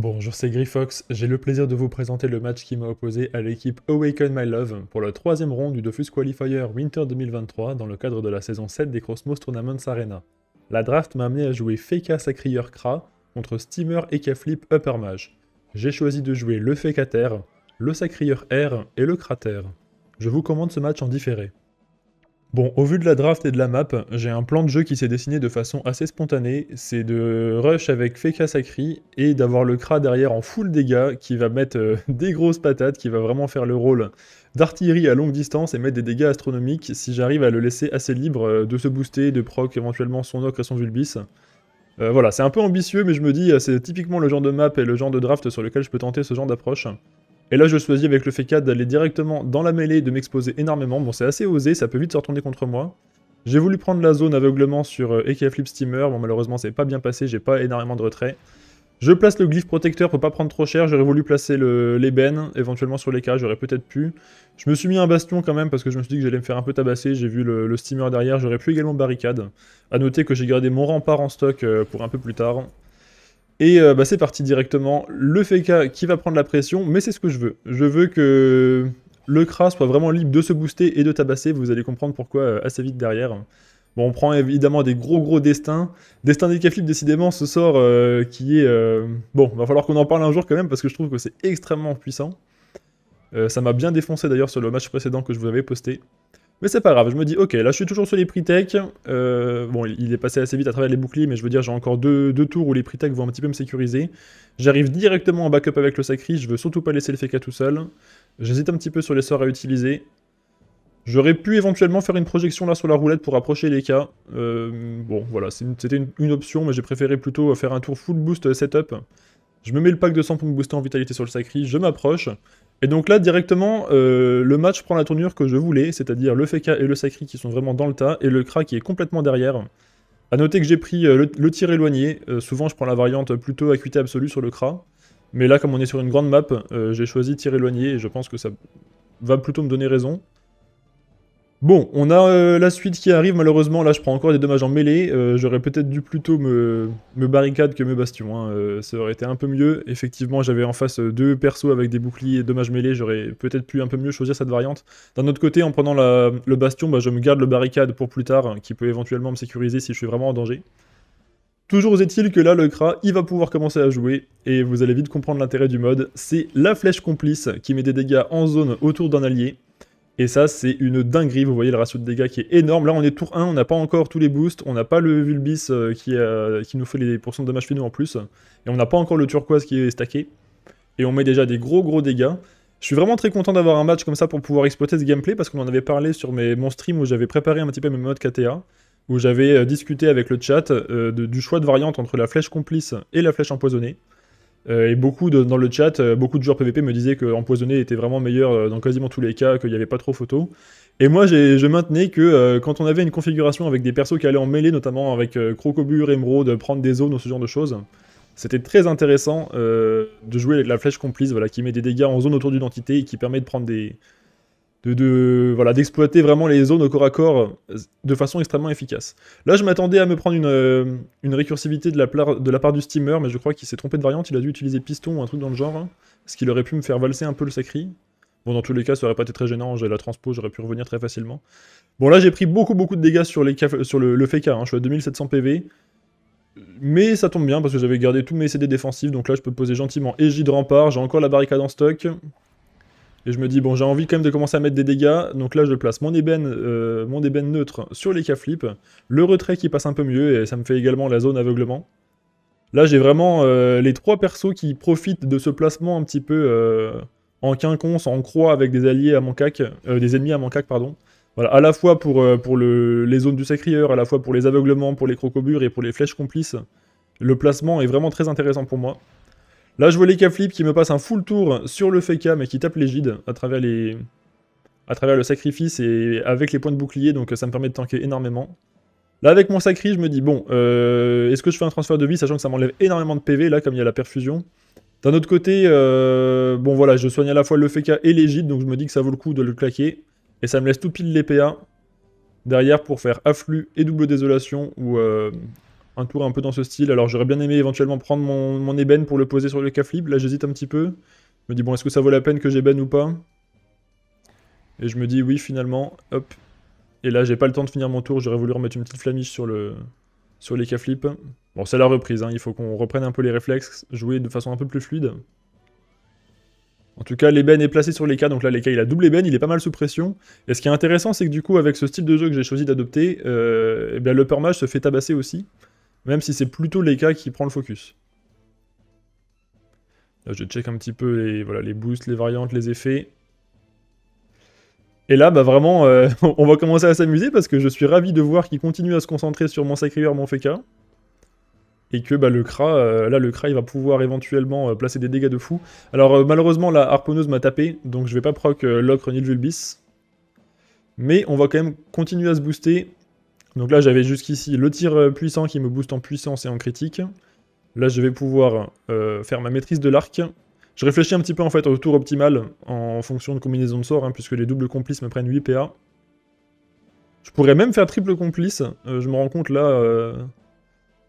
Bonjour, c'est Griffox. J'ai le plaisir de vous présenter le match qui m'a opposé à l'équipe Awaken My Love pour le troisième round du Dofus Qualifier Winter 2023 dans le cadre de la saison 7 des Crossmos Tournaments Arena. La draft m'a amené à jouer Feka Sacrieur Kra contre Steamer et kflip Upper Mage. J'ai choisi de jouer le Fekater, le Sacrieur R et le Crater. Je vous commande ce match en différé. Bon, au vu de la draft et de la map, j'ai un plan de jeu qui s'est dessiné de façon assez spontanée, c'est de rush avec Feka et d'avoir le Kra derrière en full dégâts qui va mettre euh, des grosses patates, qui va vraiment faire le rôle d'artillerie à longue distance et mettre des dégâts astronomiques si j'arrive à le laisser assez libre euh, de se booster, de proc éventuellement son Ocre et son Vulbis. Euh, voilà, c'est un peu ambitieux mais je me dis c'est typiquement le genre de map et le genre de draft sur lequel je peux tenter ce genre d'approche. Et là, je choisis avec le 4 e d'aller directement dans la mêlée et de m'exposer énormément. Bon, c'est assez osé, ça peut vite se retourner contre moi. J'ai voulu prendre la zone aveuglement sur EKFlip euh, Flip Steamer. Bon, malheureusement, c'est pas bien passé, j'ai pas énormément de retrait. Je place le Glyph protecteur pour pas prendre trop cher. J'aurais voulu placer l'ébène, éventuellement sur les cas, j'aurais peut-être pu. Je me suis mis un bastion quand même parce que je me suis dit que j'allais me faire un peu tabasser. J'ai vu le, le, steamer derrière, j'aurais pu également barricade. A noter que j'ai gardé mon rempart en stock euh, pour un peu plus tard. Et euh, bah, c'est parti directement. Le FK qui va prendre la pression, mais c'est ce que je veux. Je veux que le Kras soit vraiment libre de se booster et de tabasser. Vous allez comprendre pourquoi euh, assez vite derrière. Bon, on prend évidemment des gros gros destins. Destin des Caflips, décidément, ce sort euh, qui est... Bon, va falloir qu'on en parle un jour quand même, parce que je trouve que c'est extrêmement puissant. ça m'a bien défoncé d'ailleurs sur le match précédent que je vous avais posté. Mais c'est pas grave, je me dis, ok, là je suis toujours sur les prix tech. Euh, bon, il est passé assez vite à travers les boucliers, mais je veux dire, j'ai encore deux, tours où les prix vont un petit peu me sécuriser. J'arrive directement en backup avec le sacri, je veux surtout pas laisser le FK tout seul. J'hésite un petit peu sur les sorts à utiliser. J'aurais pu éventuellement faire une projection là sur la roulette pour approcher les cas. Euh, bon, voilà, c'était une, option, mais j'ai préféré plutôt faire un tour full boost setup. Je me mets le pack de 100 pour me booster en vitalité sur le sacri, je m'approche. Et donc là, directement, euh, le match prend la tournure que je voulais, c'est-à-dire le Feka et le Sacri qui sont vraiment dans le tas, et le Kra qui est complètement derrière. A noter que j'ai pris euh, le, tir éloigné, euh, souvent je prends la variante plutôt acuité absolue sur le Kra, mais là comme on est sur une grande map, j'ai choisi tir éloigné et je pense que ça va plutôt me donner raison. Bon, on a euh, la suite qui arrive, malheureusement, là je prends encore des dommages en mêlée, euh, j'aurais peut-être dû plutôt me, me, barricade que me bastion, hein. euh, ça aurait été un peu mieux, effectivement j'avais en face deux persos avec des boucliers et dommages mêlés, j'aurais peut-être pu un peu mieux choisir cette variante. D'un autre côté, en prenant le bastion, bah, je me garde le barricade pour plus tard, hein, qui peut éventuellement me sécuriser si je suis vraiment en danger. Toujours est-il que là, le Kra, il va pouvoir commencer à jouer, et vous allez vite comprendre l'intérêt du mode. C'est la flèche complice qui met des dégâts en zone autour d'un allié, et ça, c'est une dinguerie. Vous voyez le ratio de dégâts qui est énorme. Là, on est tour 1, on n'a pas encore tous les boosts. On n'a pas le Vulbis euh, euh, qui, nous fait les pourcents de dommages finaux en plus. Et on n'a pas encore le Turquoise qui est stacké. Et on met déjà des gros gros dégâts. Je suis vraiment très content d'avoir un match comme ça pour pouvoir exploiter ce gameplay parce qu'on en avait parlé sur mes, mon stream où j'avais préparé un petit peu mes modes KTA où j'avais euh, discuté avec le chat du choix de variante entre la flèche complice et la flèche empoisonnée. Euh, et beaucoup de, dans le chat, euh, beaucoup de joueurs PVP me disaient que était vraiment meilleur euh, dans quasiment tous les cas, qu'il n'y avait pas trop photo. Et moi, je maintenais que quand on avait une configuration avec des persos qui allaient en mêlée, notamment avec Crocobur, Crocobure, Émeraude, prendre des zones ou ce genre de choses, c'était très intéressant de jouer avec la flèche complice, voilà, qui met des dégâts en zone autour d'identité et qui permet de prendre des, de, voilà d'exploiter vraiment les zones au corps à corps de façon extrêmement efficace. Là, je m'attendais à me prendre une, euh, une récursivité de la, de la, part du steamer, mais je crois qu'il s'est trompé de variante, il a dû utiliser piston ou un truc dans le genre, hein, ce qui aurait pu me faire valser un peu le sacré. Bon, dans tous les cas, ça aurait pas été très gênant, j'ai la transpose j'aurais pu revenir très facilement. Bon, là, j'ai pris beaucoup beaucoup de dégâts sur, les sur le, le FK, hein. je suis à 2700 PV, mais ça tombe bien parce que j'avais gardé tous mes CD défensifs, donc là je peux poser gentiment égide de Rempart, j'ai encore la barricade en stock, et je me dis, bon, j'ai envie quand même de commencer à mettre des dégâts. Donc là, je place mon ébène, euh, mon ébène neutre sur les k Le retrait qui passe un peu mieux et ça me fait également la zone aveuglement. Là, j'ai vraiment euh, les trois persos qui profitent de ce placement un petit peu euh, en quinconce, en croix avec des alliés à mon cac, des ennemis à mon cac, pardon. Voilà, à la fois pour, pour les zones du sacrieur, à la fois pour les aveuglements, pour les crocobures et pour les flèches complices. Le placement est vraiment très intéressant pour moi. Là, je vois les Flip qui me passe un full tour sur le feka mais qui tape l'égide à travers les... à travers le sacrifice et avec les points de bouclier, donc ça me permet de tanker énormément. Là, avec mon sacri, je me dis, bon, euh, est-ce que je fais un transfert de vie, sachant que ça m'enlève énormément de PV, là, comme il y a la perfusion D'un autre côté, euh, bon voilà, je soigne à la fois le Feka et l'égide, donc je me dis que ça vaut le coup de le claquer. Et ça me laisse tout pile les derrière pour faire afflux et double désolation ou, euh, un tour un peu dans ce style. Alors j'aurais bien aimé éventuellement prendre mon, ébène pour le poser sur le flip Là j'hésite un petit peu. Je me dis bon est-ce que ça vaut la peine que j'ébène ou pas Et je me dis oui finalement. Hop. Et là j'ai pas le temps de finir mon tour. J'aurais voulu remettre une petite flamiche sur le sur les Bon c'est la reprise. Hein. Il faut qu'on reprenne un peu les réflexes, jouer de façon un peu plus fluide. En tout cas, l'ébène est placé sur les cas, donc là, les cas, il a double ébène, il est pas mal sous pression. Et ce qui est intéressant, c'est que du coup, avec ce style de jeu que j'ai choisi d'adopter, euh, eh bien, le se fait tabasser aussi. Même si c'est plutôt les cas qui prend le focus. Là, je check un petit peu les, voilà, les boosts, les variantes, les effets. Et là, bah vraiment, euh, on va commencer à s'amuser parce que je suis ravi de voir qu'il continue à se concentrer sur mon Sacrilleur, mon Feka. Et que bah, le Kra, euh, là, le Kra, il va pouvoir éventuellement euh, placer des dégâts de fou. Alors, malheureusement, la harponneuse m'a tapé, donc je vais pas proc l'ocre ni le vulbis. Mais on va quand même continuer à se booster donc là, j'avais jusqu'ici le tir euh, puissant qui me booste en puissance et en critique. Là, je vais pouvoir euh, faire ma maîtrise de l'arc. Je réfléchis un petit peu en fait au tour optimal en fonction de combinaison de sorts, hein, puisque les doubles complices me prennent 8 PA. Je pourrais même faire triple complice, euh, je me rends compte là,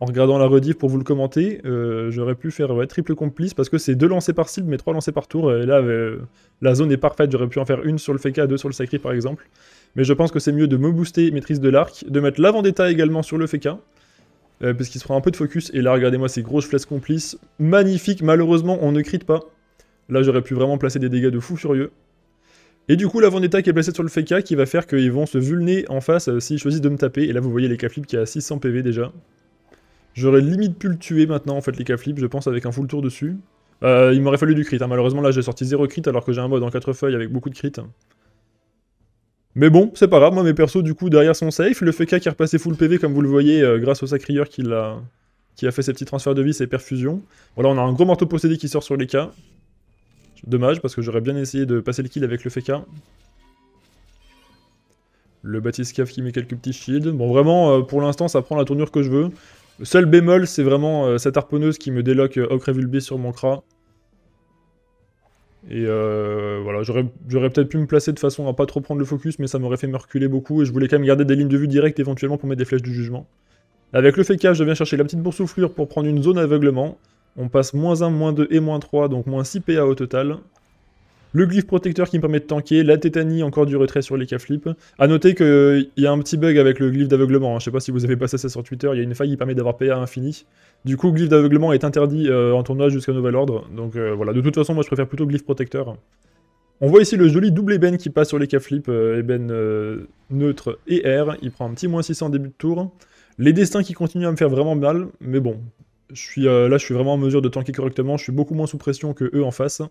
en regardant la rediff pour vous le commenter, euh, j'aurais pu faire triple complice parce que c'est deux lancers par cible mais trois lancers par tour. Et là, euh, la zone est parfaite. J'aurais pu en faire une sur le Feka, deux sur le Sacri par exemple. Mais je pense que c'est mieux de me booster maîtrise de l'arc, de mettre l'avant Vendetta également sur le Feka. puisqu'il euh, parce qu'il se prend un peu de focus. Et là, regardez-moi ces grosses flèches complices. Magnifique. Malheureusement, on ne crit pas. Là, j'aurais pu vraiment placer des dégâts de fou furieux. Et du coup, l'avant Vendetta qui est placé sur le Feka qui va faire qu'ils vont se vulner en face s'ils choisissent de me taper. Et là, vous voyez les k qui a 600 PV déjà. J'aurais limite pu le tuer maintenant, en fait, les flip je pense, avec un full tour dessus. Euh, il m'aurait fallu du crit, hein. malheureusement là j'ai sorti 0 crit alors que j'ai un mode en 4 feuilles avec beaucoup de crit. Mais bon, c'est pas grave, moi mes persos du coup derrière sont safe, le Feka qui est repassé full PV comme vous le voyez euh, grâce au sacrieur qui, a... qui a fait ses petits transferts de vie, ses perfusions. Voilà, on a un gros marteau possédé qui sort sur les cas. Dommage parce que j'aurais bien essayé de passer le kill avec le Feka. Le Batiscaf qui met quelques petits shields. Bon vraiment, euh, pour l'instant ça prend la tournure que je veux seul bémol, c'est vraiment euh, cette harponneuse qui me déloque au euh, sur mon cra. Et euh, voilà, j'aurais peut-être pu me placer de façon à pas trop prendre le focus, mais ça m'aurait fait me reculer beaucoup, et je voulais quand même garder des lignes de vue directes éventuellement pour mettre des flèches du jugement. Avec le FK, je viens chercher la petite boursouflure pour prendre une zone aveuglement. On passe moins 1, moins 2 et moins 3, donc moins 6 PA au total le Glyph protecteur qui me permet de tanker, la tétanie, encore du retrait sur les cas flip. A noter qu'il y a un petit bug avec le Glyph d'aveuglement, je hein. je sais pas si vous avez passé ça sur Twitter, il y a une faille qui permet d'avoir PA infini. Du coup, Glyph d'aveuglement est interdit euh, en tournoi jusqu'à nouvel ordre, donc euh, voilà, de toute façon moi je préfère plutôt Glyph protecteur. On voit ici le joli double Eben qui passe sur les cas flip, Eben euh, neutre et R, il prend un petit moins 600 en début de tour. Les destins qui continuent à me faire vraiment mal, mais bon, je suis, là je suis vraiment en mesure de tanker correctement, je suis beaucoup moins sous pression que eux en face.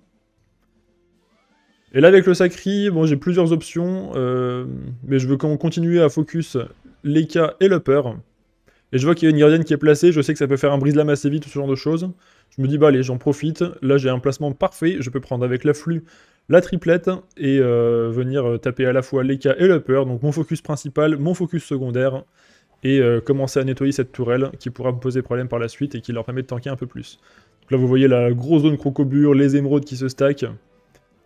Et là, avec le Sacri, bon, j'ai plusieurs options, euh, mais je veux continuer à focus les cas et peur. Et je vois qu'il y a une gardienne qui est placée, je sais que ça peut faire un brise lame assez vite, ce genre de choses. Je me dis, bah allez, j'en profite. Là, j'ai un placement parfait, je peux prendre avec l'afflux la triplette et euh, venir euh, taper à la fois les cas et peur, donc mon focus principal, mon focus secondaire, et commencer à nettoyer cette tourelle qui pourra me poser problème par la suite et qui leur permet de tanker un peu plus. Donc là, vous voyez la grosse zone crocobure, les émeraudes qui se stackent.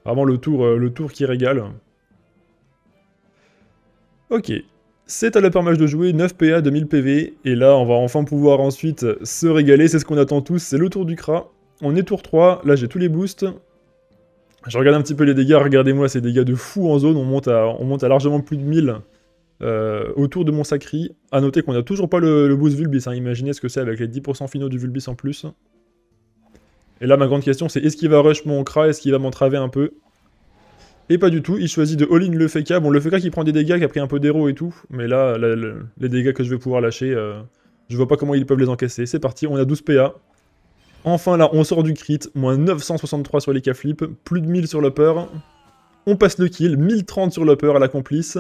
Avant le tour, euh, le tour qui régale. Ok, c'est à la permage de jouer, 9 PA, 2000 PV, et là on va enfin pouvoir ensuite se régaler, c'est ce qu'on attend tous, c'est le tour du Kra. On est tour 3, là j'ai tous les boosts. Je regarde un petit peu les dégâts, regardez-moi ces dégâts de fou en zone, on monte à, on monte largement plus de 1000 euh, autour de mon sacri. A noter qu'on n'a toujours pas le, boost Vulbis, hein. imaginez ce que c'est avec les 10% finaux du Vulbis en plus. Et là, ma grande question, c'est est-ce qu'il va rush mon KRA, Est-ce qu'il va m'entraver un peu Et pas du tout. Il choisit de all-in le Feka. Bon, le Feka qui prend des dégâts, qui a pris un peu d'héros et tout. Mais là, les dégâts que je vais pouvoir lâcher, euh, je vois pas comment ils peuvent les encaisser. C'est parti, on a 12 PA. Enfin, là, on sort du crit. Moins 963 sur les K-Flip. Plus de 1000 sur l'upper. On passe le kill. 1030 sur l'upper à la complice.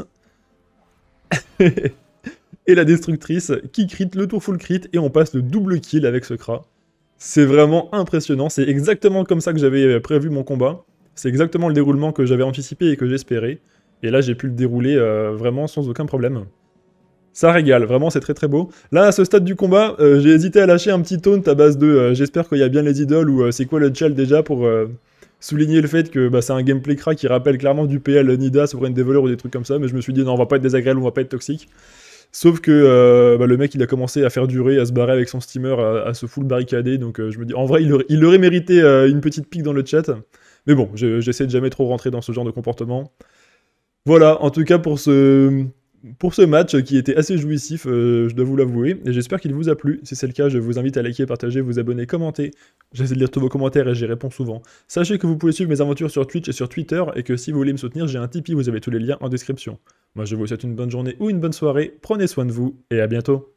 et la destructrice qui crit le tour full crit. Et on passe le double kill avec ce Kra. C'est vraiment impressionnant. C'est exactement comme ça que j'avais euh, prévu mon combat. C'est exactement le déroulement que j'avais anticipé et que j'espérais. Et là, j'ai pu le dérouler euh, vraiment sans aucun problème. Ça régale, vraiment, c'est très très beau. Là, à ce stade du combat, euh, j'ai hésité à lâcher un petit taunt à base de j'espère qu'il y a bien les idoles ou c'est quoi le challenge déjà pour souligner le fait que bah, c'est un gameplay crack qui rappelle clairement du PL Nida, une Develer ou des trucs comme ça. Mais je me suis dit non, on va pas être désagréable, on va pas être toxique. Sauf que euh, bah, le mec, il a commencé à faire durer, à se barrer avec son steamer, à, se full barricader. Donc euh, je me dis, en vrai, il, aurait, mérité euh, une petite pique dans le chat. Mais bon, j'essaie de jamais trop rentrer dans ce genre de comportement. Voilà, en tout cas pour ce pour ce match qui était assez jouissif, euh, je dois vous l'avouer, et j'espère qu'il vous a plu. Si c'est le cas, je vous invite à liker, partager, vous abonner, commenter. J'essaie de lire tous vos commentaires et j'y réponds souvent. Sachez que vous pouvez suivre mes aventures sur Twitch et sur Twitter, et que si vous voulez me soutenir, j'ai un Tipeee, vous avez tous les liens en description. Moi, je vous souhaite une bonne journée ou une bonne soirée, prenez soin de vous, et à bientôt.